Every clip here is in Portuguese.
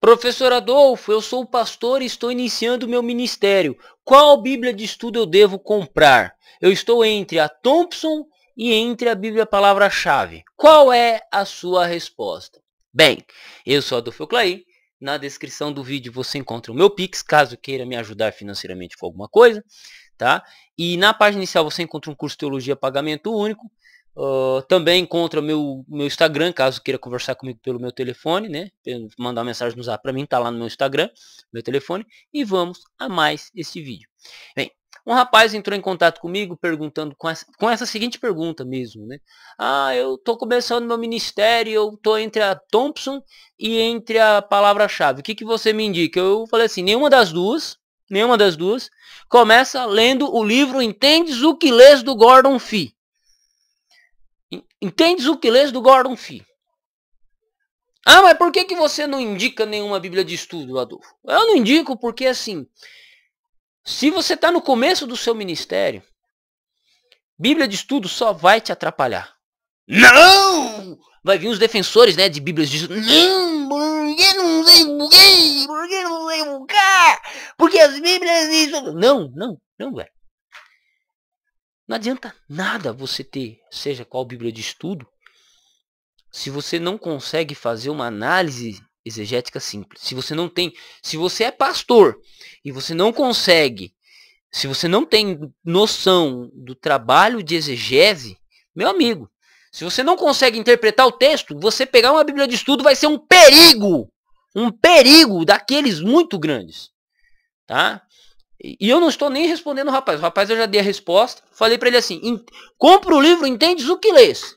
Professor Adolfo, eu sou pastor e estou iniciando meu ministério. Qual Bíblia de estudo eu devo comprar? Eu estou entre a Thompson e entre a Bíblia Palavra-Chave. Qual é a sua resposta? Bem, eu sou Adolfo Clay. Na descrição do vídeo você encontra o meu Pix, caso queira me ajudar financeiramente com alguma coisa. Tá? E na página inicial você encontra um curso de Teologia Pagamento Único. Uh, também encontra meu meu Instagram, caso queira conversar comigo pelo meu telefone, né? Mandar uma mensagem no zap para mim, tá lá no meu Instagram, meu telefone. E vamos a mais este vídeo. Bem, um rapaz entrou em contato comigo perguntando com essa, com essa seguinte pergunta mesmo, né? Ah, eu tô começando meu ministério, eu tô entre a Thompson e entre a palavra-chave. O que, que você me indica? Eu falei assim, nenhuma das duas, nenhuma das duas. Começa lendo o livro Entendes o que lês do Gordon Fee. Entendes o que lês do Gordon Fee? Ah, mas por que, que você não indica nenhuma Bíblia de estudo, Adolfo? Eu não indico porque, assim, se você está no começo do seu ministério, Bíblia de estudo só vai te atrapalhar. Não! Vai vir os defensores né, de Bíblias de estudo. Não, não sei por quê? não sei por quê? Porque as Bíblias de estudo... Não, não, não, velho. Não adianta nada você ter, seja qual Bíblia de estudo, se você não consegue fazer uma análise exegética simples. Se você não tem, se você é pastor e você não consegue, se você não tem noção do trabalho de exegese, meu amigo, se você não consegue interpretar o texto, você pegar uma Bíblia de estudo vai ser um perigo, um perigo daqueles muito grandes, tá? E eu não estou nem respondendo o rapaz. O rapaz eu já dei a resposta. Falei para ele assim: compra o livro, entendes o que lês.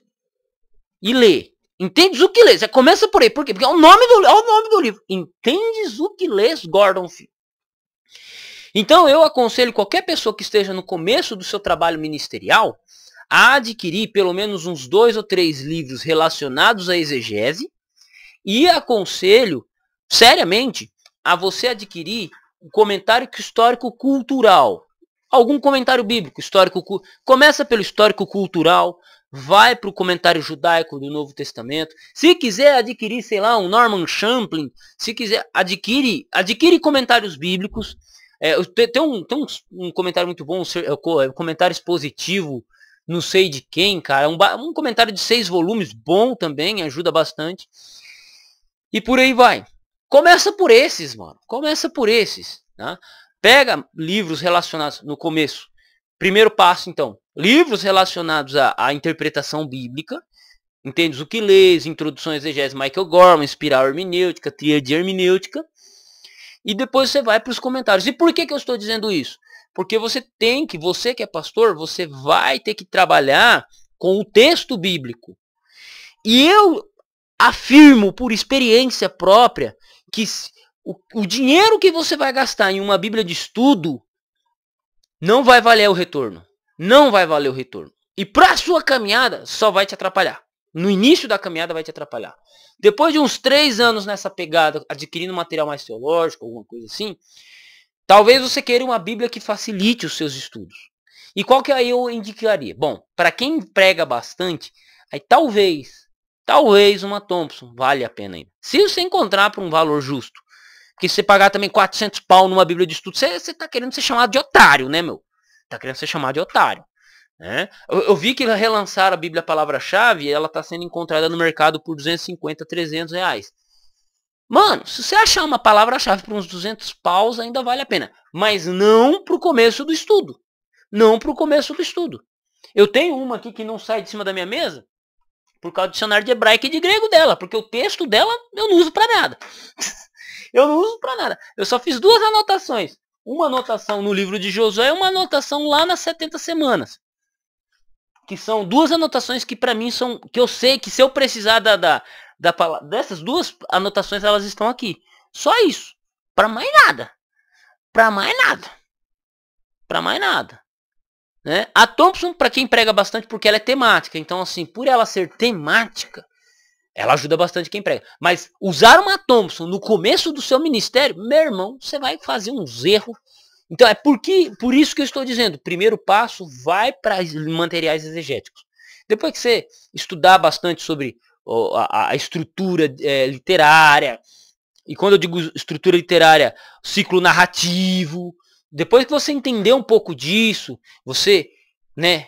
E lê. Entendes o que lês. É, começa por aí. Por quê? Porque é o nome do, é o nome do livro. Entendes o que lês, Gordon Fee. Então eu aconselho qualquer pessoa que esteja no começo do seu trabalho ministerial a adquirir pelo menos uns dois ou três livros relacionados à exegese. E aconselho, seriamente, a você adquirir um comentário histórico-cultural. Algum comentário bíblico, histórico começa pelo histórico cultural, vai para o comentário judaico do Novo Testamento. Se quiser adquirir, sei lá, um Norman Champlin, se quiser adquire, adquire comentários bíblicos. É, tem um, tem um, um, comentário muito bom, é, é, um comentário expositivo, não sei de quem, cara. Um, um comentário de seis volumes, bom também, ajuda bastante. E por aí vai. Começa por esses, mano. Começa por esses. Né? Pega livros relacionados no começo. Primeiro passo, então. Livros relacionados à, à interpretação bíblica. Entendes o que lês, introduções exegese Michael Gorman, espiral hermenêutica, de hermenêutica. E depois você vai para os comentários. E por que, que eu estou dizendo isso? Porque você tem que, você que é pastor, você vai ter que trabalhar com o texto bíblico. E eu afirmo por experiência própria que o, o dinheiro que você vai gastar em uma Bíblia de estudo não vai valer o retorno. Não vai valer o retorno. E para a sua caminhada, só vai te atrapalhar. No início da caminhada vai te atrapalhar. Depois de uns três anos nessa pegada, adquirindo material mais teológico, alguma coisa assim, talvez você queira uma Bíblia que facilite os seus estudos. E qual que aí eu indicaria? Bom, para quem prega bastante, aí talvez talvez uma Thompson vale a pena ainda. Se você encontrar por um valor justo, que você pagar também 400 pau numa bíblia de estudo, você, você tá querendo ser chamado de otário, né, meu? Tá querendo ser chamado de otário. Né? Eu, eu vi que relançaram a Bíblia Palavra-Chave e ela está sendo encontrada no mercado por 250, 300 reais. Mano, se você achar uma palavra-chave por uns 200 paus, ainda vale a pena. Mas não para o começo do estudo. Não para o começo do estudo. Eu tenho uma aqui que não sai de cima da minha mesa, por causa do dicionário de hebraico e de grego dela, porque o texto dela eu não uso para nada. eu não uso para nada. Eu só fiz duas anotações. Uma anotação no livro de Josué e uma anotação lá nas 70 semanas. Que são duas anotações que para mim são. que eu sei que se eu precisar da, da, da dessas duas anotações, elas estão aqui. Só isso. Para mais nada. Para mais nada. Para mais nada. Né? A Thompson, para quem prega bastante, porque ela é temática. Então, assim, por ela ser temática, ela ajuda bastante quem prega. Mas usar uma Thompson no começo do seu ministério, meu irmão, você vai fazer uns erros. Então, é porque, por isso que eu estou dizendo. Primeiro passo, vai para materiais exegéticos. Depois que você estudar bastante sobre a, a, estrutura é, literária, e quando eu digo estrutura literária, ciclo narrativo, depois que você entender um pouco disso, você, né,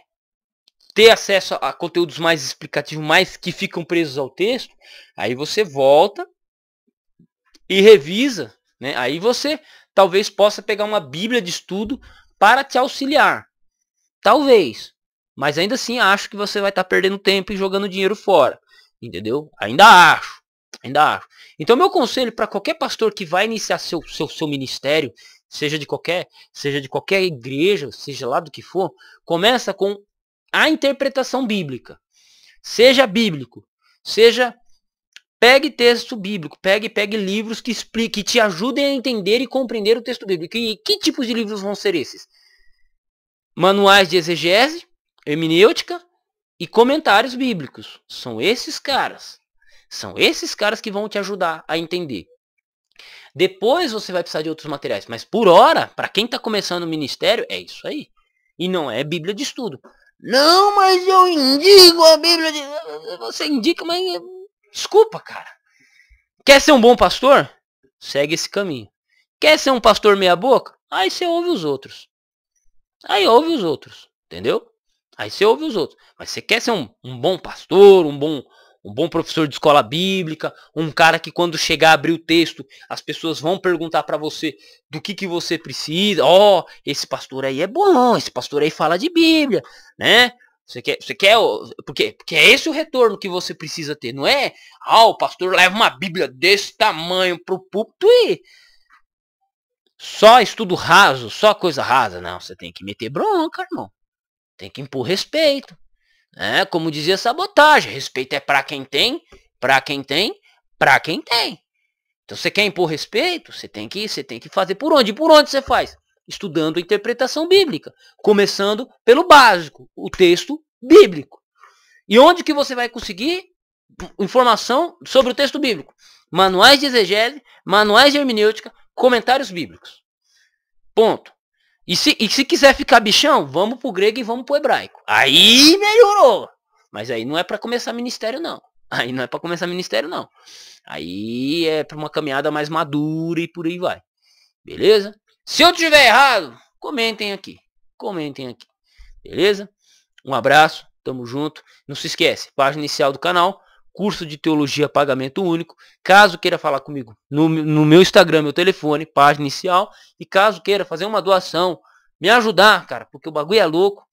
ter acesso a conteúdos mais explicativos, mais que ficam presos ao texto, aí você volta e revisa, né? Aí você talvez possa pegar uma bíblia de estudo para te auxiliar. Talvez. Mas ainda assim acho que você vai estar tá perdendo tempo e jogando dinheiro fora. Entendeu? Ainda acho. Ainda acho. Então meu conselho para qualquer pastor que vai iniciar seu, seu, seu ministério, seja de qualquer, seja de qualquer igreja, seja lá do que for, começa com a interpretação bíblica. Seja bíblico, seja pegue texto bíblico, pegue pegue livros que expliquem, que te ajudem a entender e compreender o texto bíblico. E que tipos de livros vão ser esses? Manuais de exegese, hermenêutica e comentários bíblicos. São esses caras. São esses caras que vão te ajudar a entender. Depois você vai precisar de outros materiais. Mas por hora, para quem está começando o ministério, é isso aí. E não é Bíblia de estudo. Não, mas eu indico a Bíblia de... Você indica, mas. Desculpa, cara. Quer ser um bom pastor? Segue esse caminho. Quer ser um pastor meia-boca? Aí você ouve os outros. Aí ouve os outros. Entendeu? Aí você ouve os outros. Mas você quer ser um, um bom pastor, um bom um bom professor de escola bíblica, um cara que quando chegar a abrir o texto, as pessoas vão perguntar para você do que, que você precisa. Ó, oh, esse pastor aí é bom, esse pastor aí fala de Bíblia, né? Você quer, você quer porque, porque é esse o retorno que você precisa ter, não é? Ah, o pastor leva uma Bíblia desse tamanho pro púlpito e só estudo raso, só coisa rasa, não. Você tem que meter bronca, irmão. Tem que impor respeito. Né? Como dizia sabotagem, respeito é para quem tem, para quem tem, para quem tem. Então você quer impor respeito, você tem que, você tem que fazer por onde? por onde você faz? Estudando a interpretação bíblica, começando pelo básico, o texto bíblico. E onde que você vai conseguir informação sobre o texto bíblico? Manuais de exegese, manuais de hermenêutica, comentários bíblicos. Ponto. E se, e se quiser ficar bichão, vamos pro grego e vamos pro hebraico. Aí melhorou. Mas aí não é para começar ministério, não. Aí não é para começar ministério, não. Aí é para uma caminhada mais madura e por aí vai. Beleza? Se eu tiver errado, comentem aqui. Comentem aqui. Beleza? Um abraço, tamo junto. Não se esquece, página inicial do canal, curso de teologia pagamento único. Caso queira falar comigo no, no meu Instagram, meu telefone, página inicial. E caso queira fazer uma doação, me ajudar, cara, porque o bagulho é louco.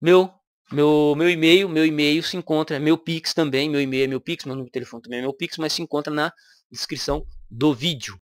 Meu meu meu e-mail, meu e-mail se encontra, meu Pix também, meu e-mail é meu Pix, meu número de telefone também é meu Pix, mas se encontra na descrição do vídeo.